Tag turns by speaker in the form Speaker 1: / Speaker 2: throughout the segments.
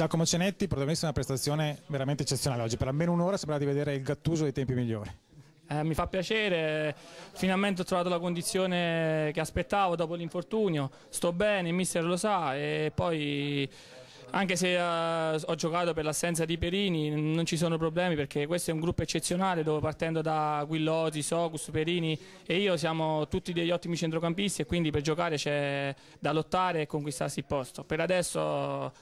Speaker 1: Giacomo Cenetti, protagonista di una prestazione veramente eccezionale oggi, per almeno un'ora sembrava di vedere il Gattuso dei tempi migliori.
Speaker 2: Eh, mi fa piacere, finalmente ho trovato la condizione che aspettavo dopo l'infortunio, sto bene, il mister lo sa e poi anche se uh, ho giocato per l'assenza di Perini non ci sono problemi perché questo è un gruppo eccezionale dove partendo da Guillosi, Socus, Perini e io siamo tutti degli ottimi centrocampisti e quindi per giocare c'è da lottare e conquistarsi il posto. Per adesso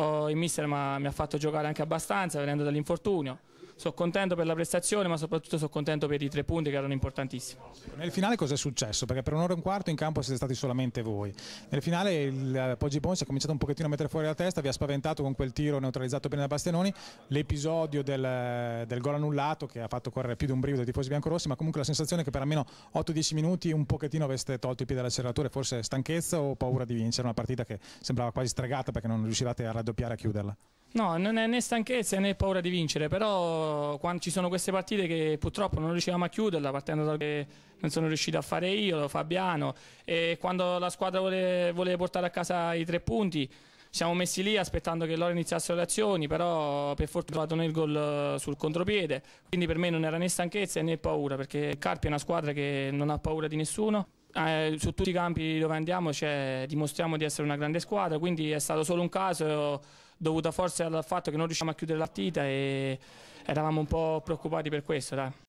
Speaker 2: Oh, il mister mi ha fatto giocare anche abbastanza venendo dall'infortunio sono contento per la prestazione
Speaker 1: ma soprattutto sono contento per i tre punti che erano importantissimi. Nel finale cosa è successo? Perché per un'ora e un quarto in campo siete stati solamente voi. Nel finale il eh, Poggi Bon si è cominciato un pochettino a mettere fuori la testa, vi ha spaventato con quel tiro neutralizzato bene da Bastianoni, l'episodio del, del gol annullato che ha fatto correre più di un brivido dei tifosi biancorossi ma comunque la sensazione è che per almeno 8-10 minuti un pochettino aveste tolto i piedi dall'acceleratore, forse stanchezza o paura di vincere una partita che sembrava quasi stregata perché non riuscivate a raddoppiare e a chiuderla?
Speaker 2: No, non è né stanchezza né paura di vincere, però quando ci sono queste partite che purtroppo non riuscivamo a chiuderla, partendo da che non sono riuscito a fare io, Fabiano, e quando la squadra voleva vole portare a casa i tre punti, siamo messi lì aspettando che loro iniziassero le azioni, però per fortuna ho trovato nel gol eh, sul contropiede, quindi per me non era né stanchezza né paura, perché Carpi è una squadra che non ha paura di nessuno eh, su tutti i campi dove andiamo cioè, dimostriamo di essere una grande squadra, quindi è stato solo un caso eh, dovuto forse al fatto che non riusciamo a chiudere la partita e eravamo un po' preoccupati per questo. Dai.